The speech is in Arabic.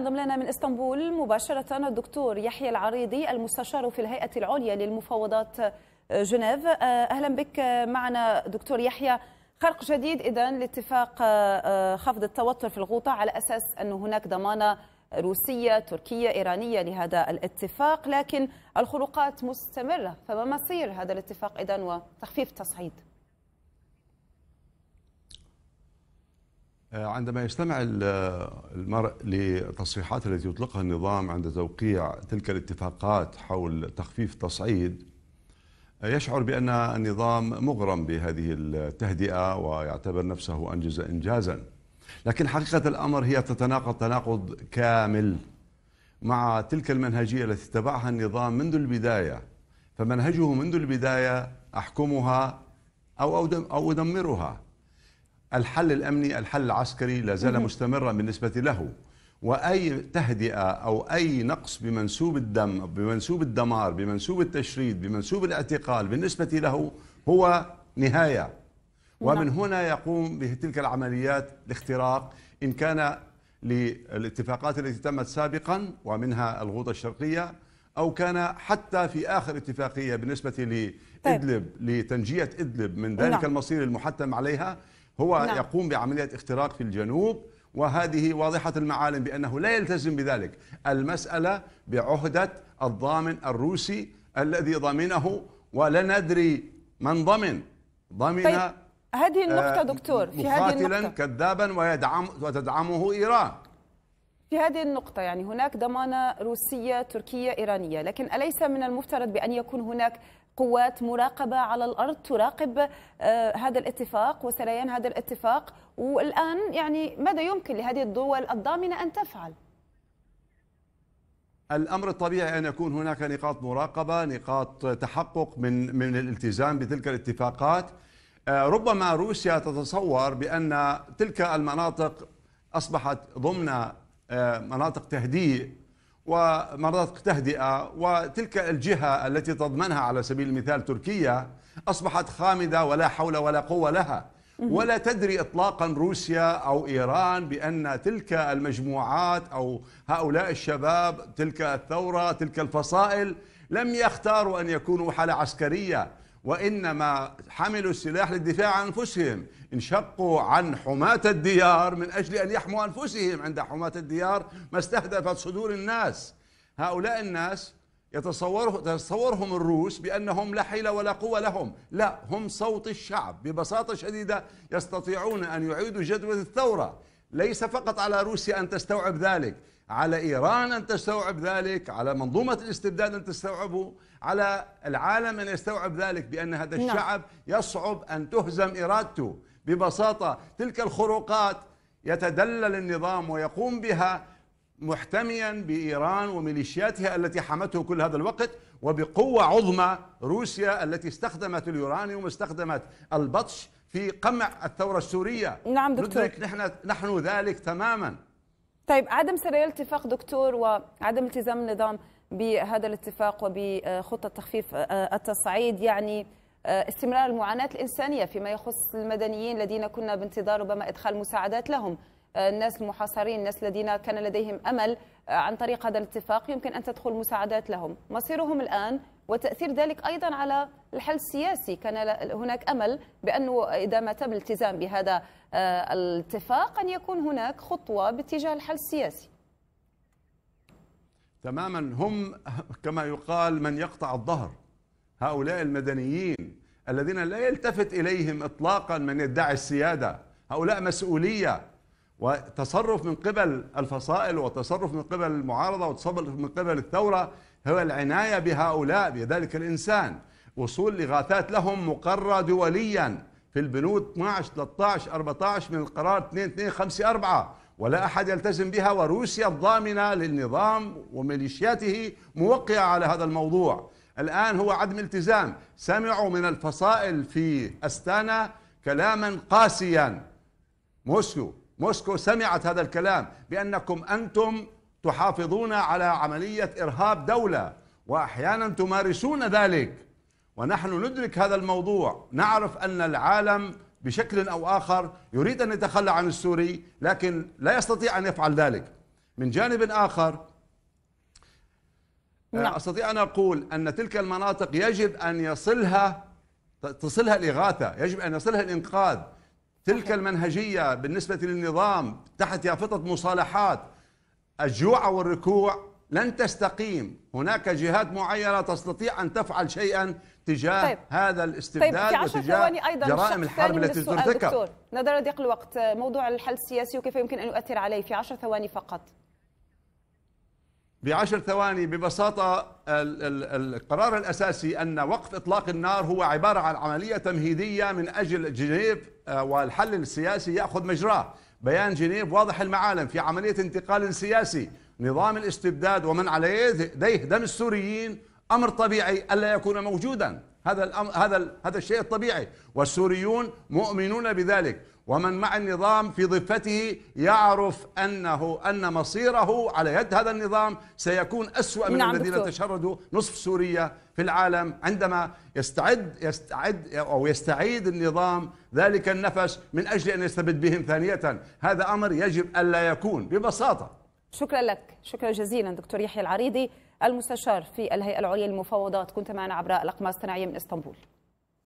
ينضم لنا من اسطنبول مباشرة الدكتور يحيى العريضي المستشار في الهيئة العليا للمفاوضات آه، جنيف آه، أهلا بك معنا دكتور يحيى خرق جديد إذا لاتفاق آه، خفض التوتر في الغوطة على أساس انه هناك ضمانة روسية تركية إيرانية لهذا الاتفاق لكن الخروقات مستمرة فما مصير هذا الاتفاق إذا وتخفيف التصعيد؟ آه، عندما يستمع آه، المرء لتصريحات التي يطلقها النظام عند توقيع تلك الاتفاقات حول تخفيف التصعيد آه، يشعر بأن النظام مغرم بهذه التهدئة ويعتبر نفسه أنجز إنجازا لكن حقيقة الأمر هي تتناقض تناقض كامل مع تلك المنهجية التي اتبعها النظام منذ البداية فمنهجه منذ البداية أحكمها أو أو أدمرها الحل الأمني الحل العسكري لا زال مستمرا بالنسبة له واي تهدئه او اي نقص بمنسوب الدم بمنسوب الدمار بمنسوب التشريد بمنسوب الاعتقال بالنسبه له هو نهايه نعم. ومن هنا يقوم بتلك العمليات الاختراق ان كان للاتفاقات التي تمت سابقا ومنها الغوطه الشرقيه او كان حتى في اخر اتفاقيه بالنسبه لادلب طيب. لتنجيه ادلب من ذلك نعم. المصير المحتم عليها هو نعم. يقوم بعملية اختراق في الجنوب وهذه واضحة المعالم بأنه لا يلتزم بذلك المسألة بعهدة الضامن الروسي الذي ضمنه ولا ندري من ضمن ضمن طيب. هذه آه، النقطة دكتور في هذه النقطة كذابا ويدعم وتدعمه إيران في هذه النقطة يعني هناك ضمانة روسية تركية إيرانية لكن أليس من المفترض بأن يكون هناك قوات مراقبة على الأرض تراقب آه، هذا الاتفاق وسريان هذا الاتفاق والآن يعني ماذا يمكن لهذه الدول الضامنة أن تفعل؟ الامر الطبيعي ان يكون هناك نقاط مراقبه، نقاط تحقق من من الالتزام بتلك الاتفاقات. آه، ربما روسيا تتصور بان تلك المناطق اصبحت ضمن آه، مناطق تهديد ومرات تهدئة وتلك الجهة التي تضمنها على سبيل المثال تركيا أصبحت خامدة ولا حول ولا قوة لها ولا تدري اطلاقا روسيا او ايران بان تلك المجموعات او هؤلاء الشباب تلك الثوره تلك الفصائل لم يختاروا ان يكونوا حاله عسكريه وإنما حملوا السلاح للدفاع عن أنفسهم انشقوا عن حماة الديار من أجل أن يحموا أنفسهم عند حماة الديار ما استهدفت صدور الناس هؤلاء الناس يتصوره يتصورهم الروس بأنهم لا حيل ولا قوة لهم لا هم صوت الشعب ببساطة شديدة يستطيعون أن يعيدوا جدول الثورة ليس فقط على روسيا أن تستوعب ذلك على إيران أن تستوعب ذلك على منظومة الاستبداد أن تستوعبه على العالم أن يستوعب ذلك بأن هذا نعم. الشعب يصعب أن تهزم إرادته ببساطة تلك الخروقات يتدلل النظام ويقوم بها محتميا بايران وميليشياتها التي حمته كل هذا الوقت وبقوه عظمى روسيا التي استخدمت اليورانيوم واستخدمت البطش في قمع الثوره السوريه نعم دكتور ندرك نحن نحن ذلك تماما طيب عدم سرية الاتفاق دكتور وعدم التزام النظام بهذا الاتفاق وبخطه تخفيف آه، آه، التصعيد يعني آه، استمرار المعاناه الانسانيه فيما يخص المدنيين الذين كنا بانتظار ربما ادخال مساعدات لهم الناس المحاصرين الناس الذين كان لديهم أمل آه، عن طريق هذا الاتفاق يمكن أن تدخل مساعدات لهم مصيرهم الآن وتأثير ذلك أيضا على الحل السياسي كان هناك أمل بأنه إذا ما تم الالتزام بهذا آه، الاتفاق أن يكون هناك خطوة باتجاه الحل السياسي تماما هم كما يقال من يقطع الظهر هؤلاء المدنيين الذين لا يلتفت إليهم إطلاقا من يدعي السيادة هؤلاء مسؤولية وتصرف من قبل الفصائل وتصرف من قبل المعارضة وتصرف من قبل الثورة هو العناية بهؤلاء بذلك الإنسان وصول لغاثات لهم مقرة دوليا في البنود 12 13 14 من القرار 2254 ولا أحد يلتزم بها وروسيا الضامنة للنظام وميليشياته موقعة على هذا الموضوع الآن هو عدم التزام سمعوا من الفصائل في أستانا كلاما قاسيا موسكو موسكو سمعت هذا الكلام بأنكم أنتم تحافظون على عملية إرهاب دولة وأحيانا تمارسون ذلك ونحن ندرك هذا الموضوع نعرف أن العالم بشكل أو آخر يريد أن يتخلى عن السوري لكن لا يستطيع أن يفعل ذلك من جانب آخر آه، نعم. استطيع ان اقول ان تلك المناطق يجب ان يصلها تصلها الاغاثه، يجب ان يصلها الانقاذ، تلك المنهجية بالنسبة للنظام تحت يافطة مصالحات الجوع والركوع لن تستقيم هناك جهات معينة تستطيع أن تفعل شيئا تجاه طيب. هذا الاستبداد طيب. وتجاه أيضاً جرائم الحرب التي ترتكب دكتور نظرا ضيق الوقت موضوع الحل السياسي وكيف يمكن أن يؤثر عليه في عشر ثواني فقط بعشر ثواني ببساطة القرار الأساسي أن وقف إطلاق النار هو عبارة عن عملية تمهيدية من أجل جنيف آه، والحل السياسي يأخذ مجراه بيان جنيف واضح المعالم في عملية انتقال سياسي نظام الاستبداد ومن عليه ديه دم السوريين امر طبيعي الا يكون موجودا هذا الأمر هذا هذا الشيء الطبيعي والسوريون مؤمنون بذلك ومن مع النظام في ضفته يعرف انه ان مصيره على يد هذا النظام سيكون اسوا من نعم الذين تشردوا نصف سوريا في العالم عندما يستعد يستعد او يستعيد النظام ذلك النفس من اجل ان يستبد بهم ثانيه هذا امر يجب الا يكون ببساطه شكرا لك شكرا جزيلا دكتور يحيى العريضي المستشار في الهيئة العليا للمفاوضات كنت معنا عبر الأقمار الصناعية من إسطنبول